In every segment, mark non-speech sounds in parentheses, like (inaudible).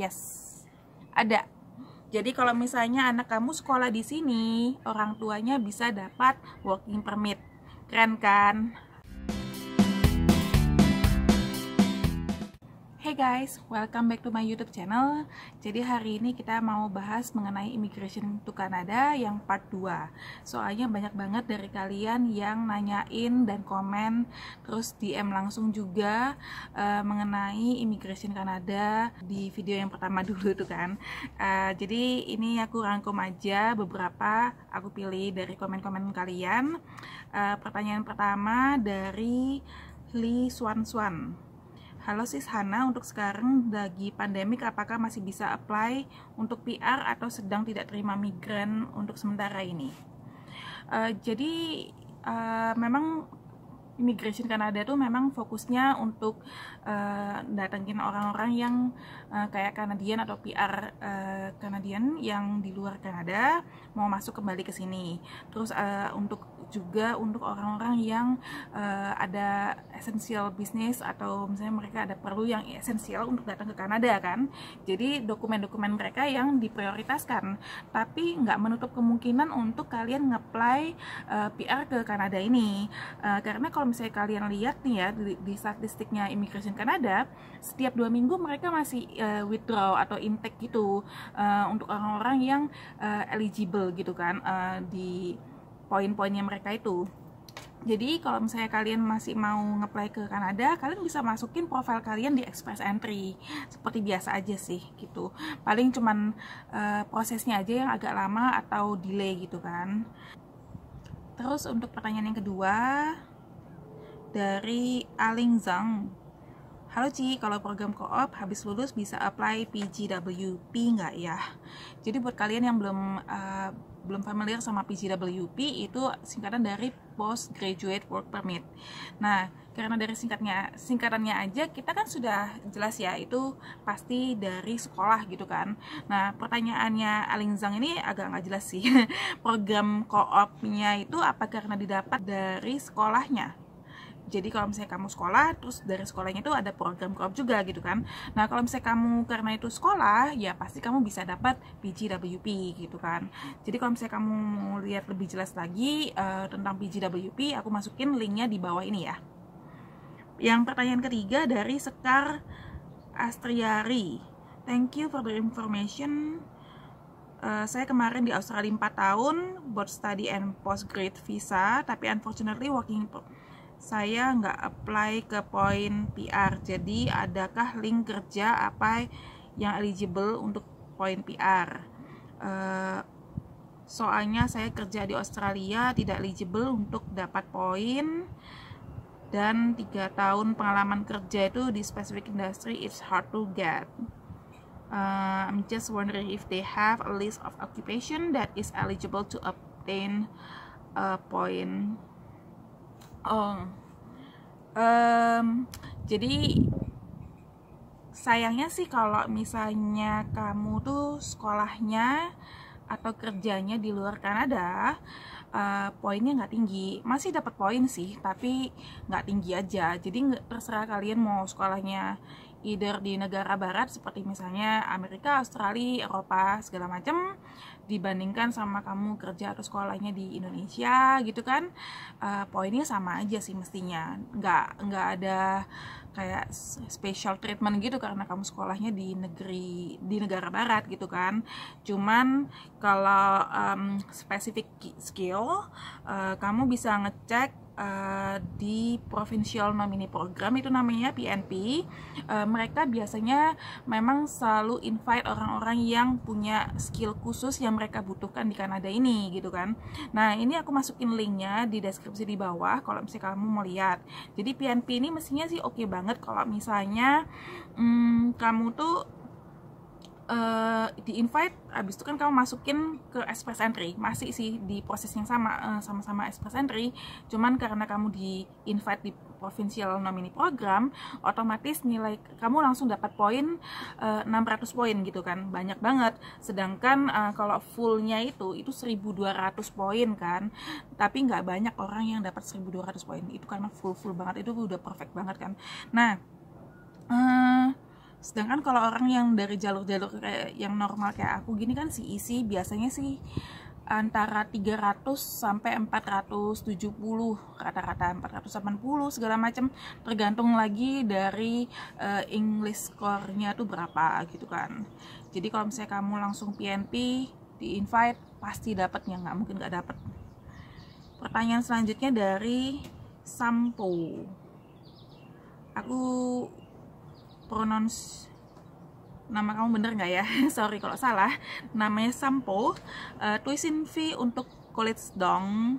Yes. Ada. Jadi kalau misalnya anak kamu sekolah di sini, orang tuanya bisa dapat working permit. Keren kan? guys, welcome back to my YouTube channel. Jadi hari ini kita mau bahas mengenai immigration to Canada yang part 2. Soalnya banyak banget dari kalian yang nanyain dan komen terus DM langsung juga uh, mengenai immigration Kanada di video yang pertama (laughs) dulu tuh kan. Uh, jadi ini aku rangkum aja beberapa aku pilih dari komen-komen kalian. Uh, pertanyaan pertama dari Lee Swan Swan Halo Sis Hana, untuk sekarang bagi pandemik apakah masih bisa apply untuk PR atau sedang tidak terima migran untuk sementara ini? Uh, jadi uh, memang Immigration Kanada itu memang fokusnya untuk uh, datengin orang-orang yang uh, kayak Kanadian atau PR uh, yang di luar Kanada mau masuk kembali ke sini. Terus uh, untuk juga untuk orang-orang yang uh, ada esensial bisnis atau misalnya mereka ada perlu yang esensial untuk datang ke Kanada kan jadi dokumen-dokumen mereka yang diprioritaskan tapi nggak menutup kemungkinan untuk kalian ngeplay uh, eh, PR ke Kanada ini uh, karena kalau misalnya kalian lihat nih ya di, di statistiknya Immigration Kanada setiap dua minggu mereka masih uh, withdraw atau intake gitu uh, untuk orang-orang yang uh, eligible gitu kan uh, di poin-poinnya mereka itu jadi kalau misalnya kalian masih mau ngeplay ke Kanada, kalian bisa masukin profil kalian di Express Entry seperti biasa aja sih gitu. Paling cuman uh, prosesnya aja yang agak lama atau delay gitu kan. Terus untuk pertanyaan yang kedua dari Aling Zhang. Halo Ci, kalau program koop habis lulus bisa apply PGWP nggak ya? Jadi buat kalian yang belum uh, belum familiar sama PGWP itu singkatan dari Postgraduate Work Permit. Nah, karena dari singkatnya singkatannya aja kita kan sudah jelas ya itu pasti dari sekolah gitu kan. Nah, pertanyaannya Aling Zhang ini agak nggak jelas sih. (laughs) Program co koopnya itu apa karena didapat dari sekolahnya? jadi kalau misalnya kamu sekolah terus dari sekolahnya itu ada program co juga gitu kan nah kalau misalnya kamu karena itu sekolah ya pasti kamu bisa dapat PGWP gitu kan jadi kalau misalnya kamu mau lihat lebih jelas lagi uh, tentang PGWP aku masukin linknya di bawah ini ya yang pertanyaan ketiga dari Sekar Astriari thank you for the information Uh, saya kemarin di Australia 4 tahun buat study and postgrad visa, tapi unfortunately working saya nggak apply ke poin PR. Jadi adakah link kerja apa yang eligible untuk poin PR? Uh, eh, soalnya saya kerja di Australia tidak eligible untuk dapat poin dan tiga tahun pengalaman kerja itu di specific industry it's hard to get. Uh, I'm just wondering if they have a list of occupation that is eligible to obtain a eh, point Oh, Um, jadi sayangnya sih kalau misalnya kamu tuh sekolahnya atau kerjanya di luar Kanada uh, poinnya nggak tinggi masih dapat poin sih tapi nggak tinggi aja jadi terserah kalian mau sekolahnya either di negara barat seperti misalnya Amerika, Australia, Eropa segala macam dibandingkan sama kamu kerja atau sekolahnya di Indonesia gitu kan uh, poinnya sama aja sih mestinya nggak nggak ada kayak special treatment gitu karena kamu sekolahnya di negeri di negara barat gitu kan cuman kalau um, specific skill uh, kamu bisa ngecek Eh, di provincial nomini program itu namanya PNP uh, eh, mereka biasanya memang selalu invite orang-orang yang punya skill khusus yang mereka butuhkan di Kanada ini gitu kan nah ini aku masukin linknya di deskripsi di bawah kalau misalnya kamu mau lihat jadi PNP ini mestinya sih oke okay banget kalau misalnya hmm, kamu tuh uh, eh, di invite abis itu kan kamu masukin ke express entry masih sih di proses yang sama eh, sama-sama uh, express entry cuman karena kamu di invite di provincial nominee program otomatis nilai kamu langsung dapat poin uh, eh, 600 poin gitu kan banyak banget sedangkan uh, kalau fullnya itu itu 1200 poin kan tapi nggak banyak orang yang dapat 1200 poin itu karena full full banget itu udah perfect banget kan nah uh, sedangkan kalau orang yang dari jalur-jalur yang normal kayak aku gini kan si isi biasanya sih antara 300 sampai 470 rata-rata 480 segala macam tergantung lagi dari uh, English score-nya tuh berapa gitu kan jadi kalau misalnya kamu langsung PNP di invite pasti dapatnya nggak mungkin nggak dapat pertanyaan selanjutnya dari Sampo aku pronounce nama kamu bener nggak ya? (laughs) Sorry kalau salah. Namanya Sampo. Uh, tulisin fee untuk college dong.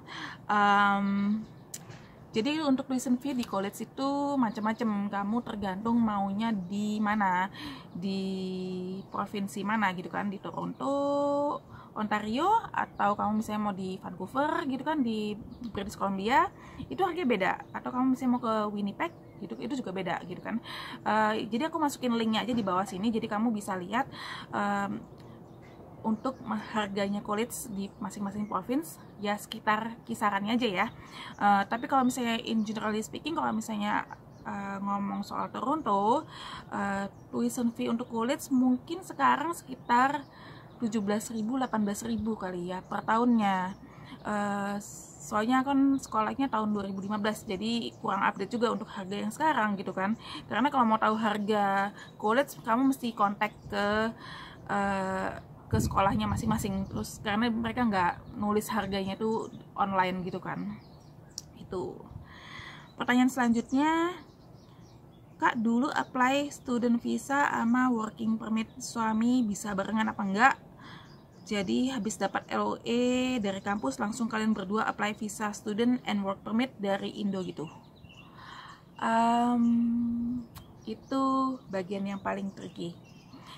Um, jadi untuk tuition fee di college itu macam-macam. Kamu tergantung maunya di mana, di provinsi mana gitu kan, di Toronto, Ontario, atau kamu misalnya mau di Vancouver gitu kan, di British Columbia, itu harganya beda. Atau kamu misalnya mau ke Winnipeg, itu itu juga beda gitu kan uh, jadi aku masukin linknya aja di bawah sini jadi kamu bisa lihat um, untuk harganya kulit di masing-masing province ya sekitar kisarannya aja ya uh, tapi kalau misalnya in generally speaking kalau misalnya uh, ngomong soal Toronto uh, tuition fee untuk kulit mungkin sekarang sekitar 17.000 18.000 kali ya per tahunnya uh, soalnya kan sekolahnya tahun 2015 jadi kurang update juga untuk harga yang sekarang gitu kan karena kalau mau tahu harga college kamu mesti kontak ke uh, ke sekolahnya masing-masing terus karena mereka nggak nulis harganya tuh online gitu kan itu pertanyaan selanjutnya kak dulu apply student visa sama working permit suami bisa barengan apa enggak jadi habis dapat LOE dari kampus langsung kalian berdua apply visa student and work permit dari Indo gitu. Um, itu bagian yang paling tricky.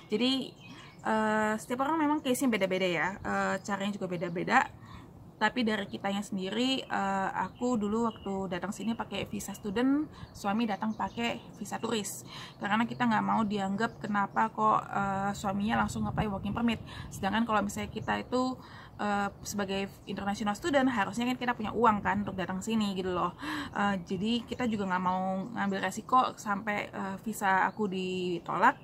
Jadi uh, setiap orang memang case-nya beda-beda ya, uh, caranya juga beda-beda tapi dari kitanya sendiri uh, aku dulu waktu datang sini pakai visa student suami datang pakai visa turis karena kita nggak mau dianggap kenapa kok uh, suaminya langsung ngapain working permit sedangkan kalau misalnya kita itu uh, sebagai international student harusnya kan kita punya uang kan untuk datang sini gitu loh uh, jadi kita juga nggak mau ngambil resiko sampai uh, visa aku ditolak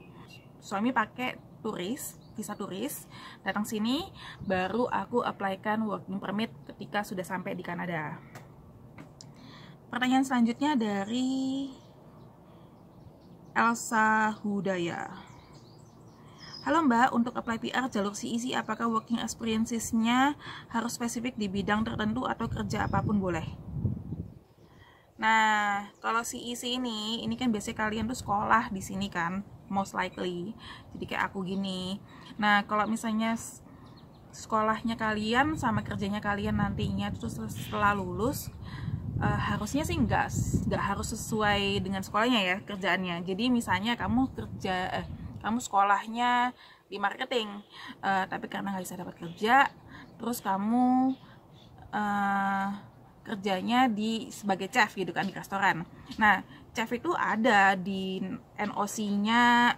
suami pakai turis visa turis datang sini baru aku applykan working permit ketika sudah sampai di Kanada pertanyaan selanjutnya dari Elsa Hudaya Halo Mbak, untuk apply PR jalur CEC e apakah working experiences-nya harus spesifik di bidang tertentu atau kerja apapun boleh? Nah, kalau CEC e ini, ini kan biasanya kalian tuh sekolah di sini kan most likely jadi kayak aku gini nah kalau misalnya sekolahnya kalian sama kerjanya kalian nantinya terus setelah lulus uh, harusnya sih enggak nggak harus sesuai dengan sekolahnya ya kerjaannya jadi misalnya kamu kerja eh, kamu sekolahnya di marketing uh, tapi karena nggak bisa dapat kerja terus kamu uh, kerjanya di sebagai chef gitu kan di restoran nah Chef itu ada di NOC-nya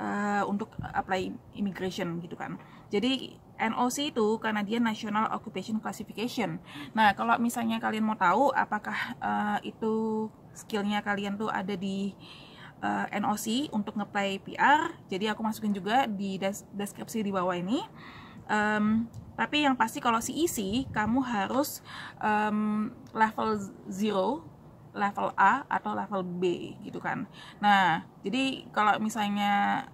uh, eh, untuk apply immigration gitu kan. Jadi NOC itu karena dia National Occupation Classification. Nah, kalau misalnya kalian mau tahu apakah uh, itu skillnya kalian tuh ada di uh, eh, NOC untuk ngeplay PR, jadi aku masukin juga di des deskripsi di bawah ini. Um, tapi yang pasti kalau CEC kamu harus um, level 0 level A atau level B gitu kan. Nah, jadi kalau misalnya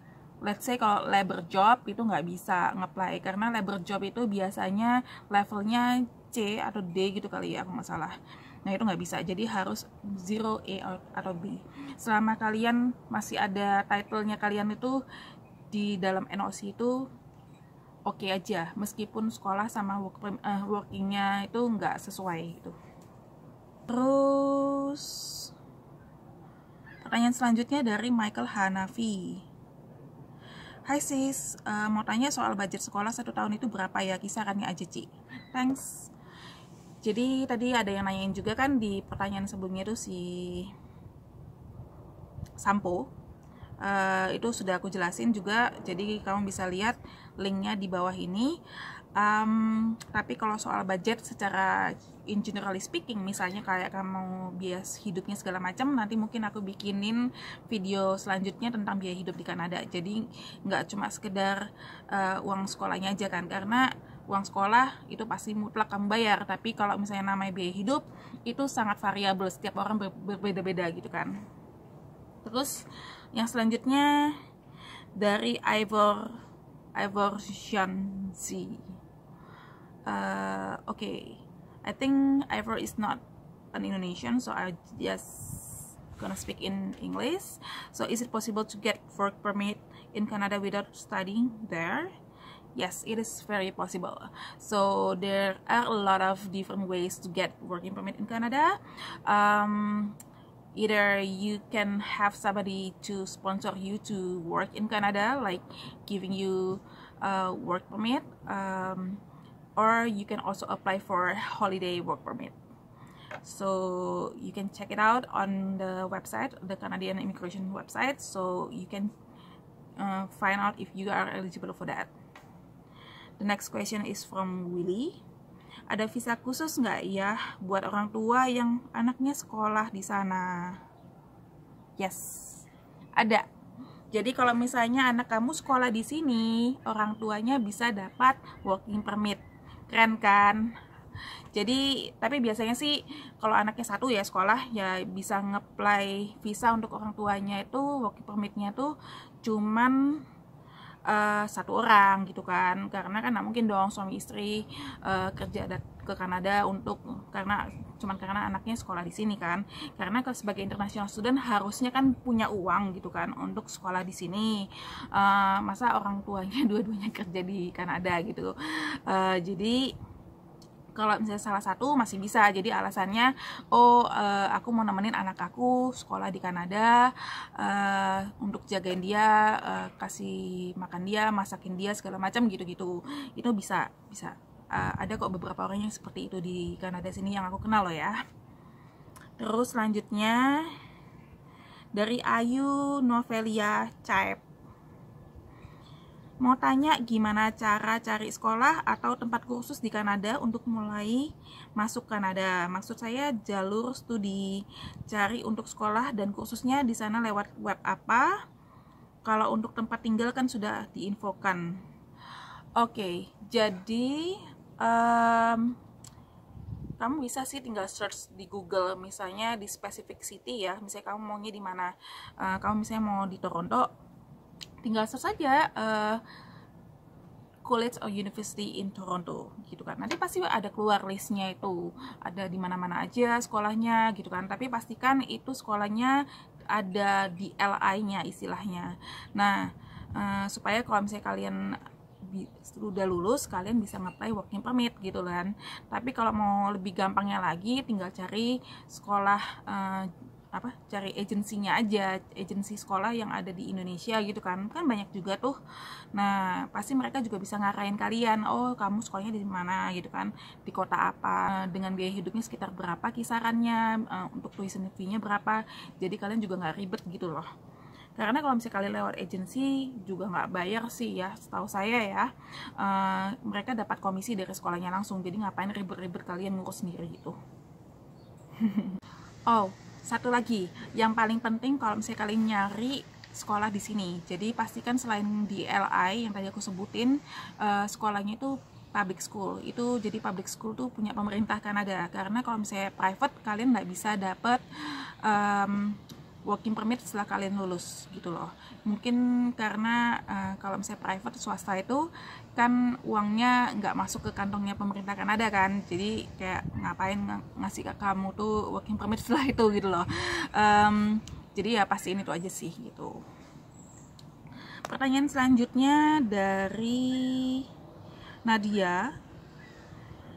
let's say kalau labor job itu nggak bisa ngeplay karena labor job itu biasanya levelnya C atau D gitu kali ya aku nggak salah. Nah itu nggak bisa, jadi harus 0 A atau B. Selama kalian masih ada titlenya kalian itu di dalam NOC itu oke okay aja, meskipun sekolah sama work, uh, workingnya itu nggak sesuai gitu. Terus pertanyaan selanjutnya dari Michael Hanafi. Hai sis, uh, mau tanya soal budget sekolah satu tahun itu berapa ya kisarannya aja Ci? Thanks. Jadi tadi ada yang nanyain juga kan di pertanyaan sebelumnya itu si Sampo uh, itu sudah aku jelasin juga jadi kamu bisa lihat linknya di bawah ini Um, tapi kalau soal budget secara in general speaking, misalnya kayak kamu bias hidupnya segala macam, nanti mungkin aku bikinin video selanjutnya tentang biaya hidup di Kanada. Jadi nggak cuma sekedar uh, uang sekolahnya aja kan, karena uang sekolah itu pasti mutlak kamu bayar. Tapi kalau misalnya namanya biaya hidup itu sangat variabel, setiap orang ber berbeda-beda gitu kan. Terus yang selanjutnya dari Ivor Ivor Shansi uh, okay I think Ivor is not an Indonesian so I just gonna speak in English so is it possible to get work permit in Canada without studying there yes it is very possible so there are a lot of different ways to get working permit in Canada um, either you can have somebody to sponsor you to work in Canada like giving you a uh, work permit um, or you can also apply for holiday work permit so you can check it out on the website the Canadian immigration website so you can uh, find out if you are eligible for that the next question is from Willy ada visa khusus nggak ya buat orang tua yang anaknya sekolah di sana yes ada jadi kalau misalnya anak kamu sekolah di sini orang tuanya bisa dapat working permit keren kan jadi tapi biasanya sih kalau anaknya satu ya sekolah ya bisa ngeplay visa untuk orang tuanya itu work permitnya tuh cuman uh, satu orang gitu kan karena kan nggak mungkin dong suami istri uh, kerja ada ke Kanada untuk karena cuman karena anaknya sekolah di sini kan karena kalau sebagai internasional student harusnya kan punya uang gitu kan untuk sekolah di sini uh, masa orang tuanya (laughs) dua-duanya kerja di Kanada gitu uh, jadi kalau misalnya salah satu masih bisa jadi alasannya oh uh, aku mau nemenin anak aku sekolah di Kanada uh, untuk jagain dia uh, kasih makan dia masakin dia segala macam gitu-gitu itu bisa bisa uh, ada kok beberapa orang yang seperti itu di Kanada sini yang aku kenal loh ya terus selanjutnya dari Ayu Novelia Caep mau tanya gimana cara cari sekolah atau tempat kursus di Kanada untuk mulai masuk Kanada. Maksud saya jalur studi, cari untuk sekolah dan kursusnya di sana lewat web apa? Kalau untuk tempat tinggal kan sudah diinfokan. Oke, okay, jadi um, kamu bisa sih tinggal search di Google misalnya di specific city ya misalnya kamu maunya di mana uh, kamu misalnya mau di Toronto tinggal search saja uh, eh, college or university in Toronto gitu kan nanti pasti ada keluar listnya itu ada di mana-mana aja sekolahnya gitu kan tapi pastikan itu sekolahnya ada di LI-nya istilahnya nah uh, supaya kalau misalnya kalian udah lulus kalian bisa ngeplay working permit gitu kan tapi kalau mau lebih gampangnya lagi tinggal cari sekolah uh, apa cari agensinya aja agensi sekolah yang ada di Indonesia gitu kan kan banyak juga tuh nah pasti mereka juga bisa ngarahin kalian oh kamu sekolahnya di mana gitu kan di kota apa eh, dengan biaya hidupnya sekitar berapa kisarannya eh, untuk tuition fee-nya berapa jadi kalian juga nggak ribet gitu loh karena kalau misalnya kalian lewat agensi juga nggak bayar sih ya setahu saya ya uh, mereka dapat komisi dari sekolahnya langsung jadi ngapain ribet-ribet kalian ngurus sendiri gitu (laughs) oh satu lagi yang paling penting kalau misalnya kalian nyari sekolah di sini jadi pastikan selain di LI yang tadi aku sebutin uh, sekolahnya itu public school itu jadi public school tuh punya pemerintah Kanada karena kalau misalnya private kalian nggak bisa dapet um, working permit setelah kalian lulus gitu loh mungkin karena uh, kalau misalnya private swasta itu kan uangnya nggak masuk ke kantongnya pemerintah Kanada kan jadi kayak ngapain ng ngasih ke kamu tuh working permit (laughs) setelah itu gitu loh um, jadi ya pasti ini tuh aja sih gitu pertanyaan selanjutnya dari Nadia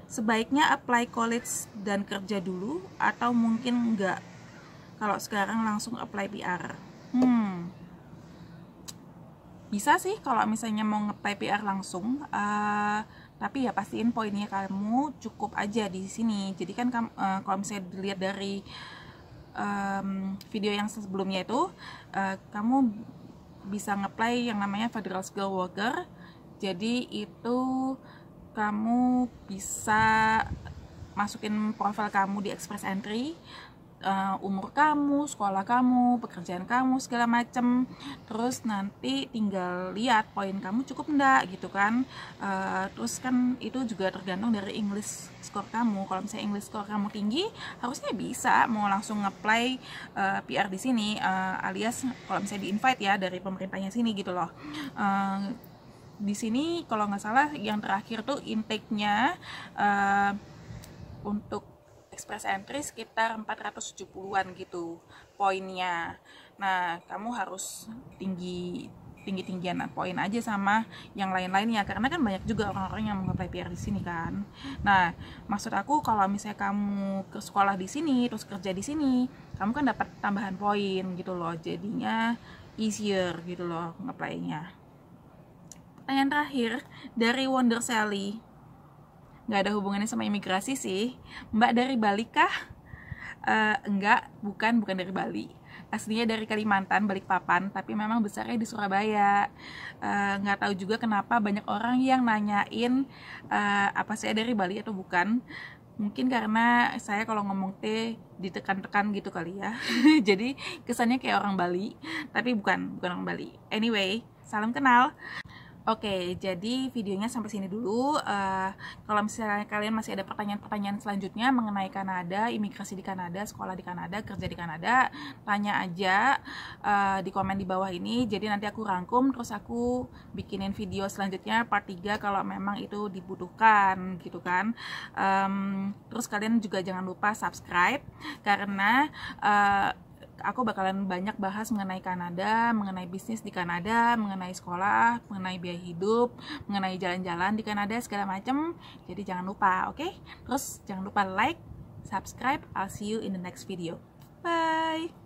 sebaiknya apply college dan kerja dulu atau mungkin nggak kalau sekarang langsung apply PR hmm bisa sih kalau misalnya mau apply PR langsung uh, tapi ya pastiin poinnya kamu cukup aja di sini jadi kan kamu, uh, eh, kalau misalnya dilihat dari um, video yang sebelumnya itu uh, kamu bisa ngeplay yang namanya federal skill worker jadi itu kamu bisa masukin profil kamu di express entry uh, umur kamu, sekolah kamu, pekerjaan kamu, segala macem. Terus nanti tinggal lihat poin kamu cukup enggak gitu kan. Uh, terus kan itu juga tergantung dari English score kamu. Kalau misalnya English score kamu tinggi, harusnya bisa mau langsung ngeplay uh, eh, PR di sini, uh, alias kalau misalnya di invite ya dari pemerintahnya sini gitu loh. Uh, di sini kalau nggak salah yang terakhir tuh intake-nya uh, untuk express entry sekitar 470-an gitu poinnya. Nah, kamu harus tinggi tinggi-tinggian poin aja sama yang lain-lainnya karena kan banyak juga orang-orang yang mengapply PR di sini kan. Nah, maksud aku kalau misalnya kamu ke sekolah di sini terus kerja di sini, kamu kan dapat tambahan poin gitu loh. Jadinya easier gitu loh ngeplaynya. Pertanyaan terakhir dari Wonder Sally nggak ada hubungannya sama imigrasi sih mbak dari Bali kah uh, enggak bukan bukan dari Bali aslinya dari Kalimantan balik Balikpapan tapi memang besarnya di Surabaya uh, nggak tahu juga kenapa banyak orang yang nanyain uh, apa saya dari Bali atau bukan mungkin karena saya kalau ngomong teh ditekan-tekan gitu kali ya (laughs) jadi kesannya kayak orang Bali tapi bukan bukan orang Bali anyway salam kenal Oke, jadi videonya sampai sini dulu. Uh, kalau misalnya kalian masih ada pertanyaan-pertanyaan selanjutnya mengenai Kanada, imigrasi di Kanada, sekolah di Kanada, kerja di Kanada, tanya aja uh, di komen di bawah ini. Jadi nanti aku rangkum, terus aku bikinin video selanjutnya part 3 kalau memang itu dibutuhkan gitu kan. Um, terus kalian juga jangan lupa subscribe karena... Uh, aku bakalan banyak bahas mengenai Kanada, mengenai bisnis di Kanada, mengenai sekolah, mengenai biaya hidup, mengenai jalan-jalan di Kanada segala macam. Jadi jangan lupa, oke? Okay? Terus jangan lupa like, subscribe. I'll see you in the next video. Bye.